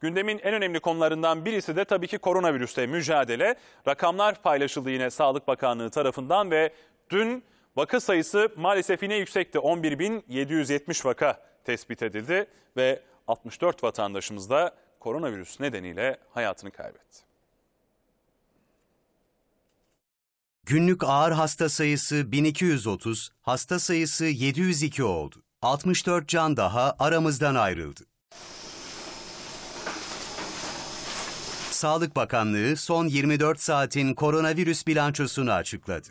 Gündemin en önemli konularından birisi de tabii ki koronavirüste mücadele. Rakamlar paylaşıldı yine Sağlık Bakanlığı tarafından ve dün vaka sayısı maalesef yine yüksekti. 11.770 vaka tespit edildi ve 64 vatandaşımız da koronavirüs nedeniyle hayatını kaybetti. Günlük ağır hasta sayısı 1230, hasta sayısı 702 oldu. 64 can daha aramızdan ayrıldı. Sağlık Bakanlığı son 24 saatin koronavirüs bilançosunu açıkladı.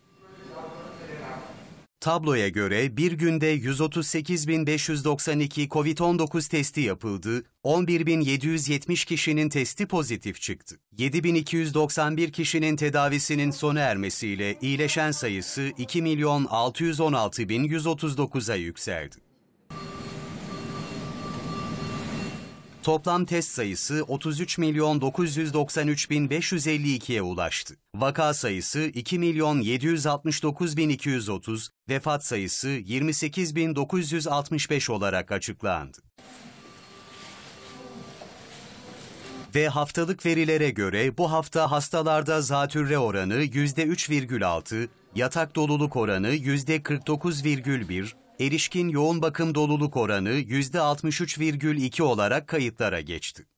Tabloya göre bir günde 138.592 COVID-19 testi yapıldı, 11.770 kişinin testi pozitif çıktı. 7.291 kişinin tedavisinin sona ermesiyle iyileşen sayısı 2.616.139'a yükseldi. Toplam test sayısı 33 milyon 993 bin 552'ye ulaştı. Vaka sayısı 2 milyon 769 bin 230, vefat sayısı 28 bin 965 olarak açıklandı. Ve haftalık verilere göre bu hafta hastalarda zatürre oranı %3,6, yatak doluluk oranı %49,1, erişkin yoğun bakım doluluk oranı %63,2 olarak kayıtlara geçti.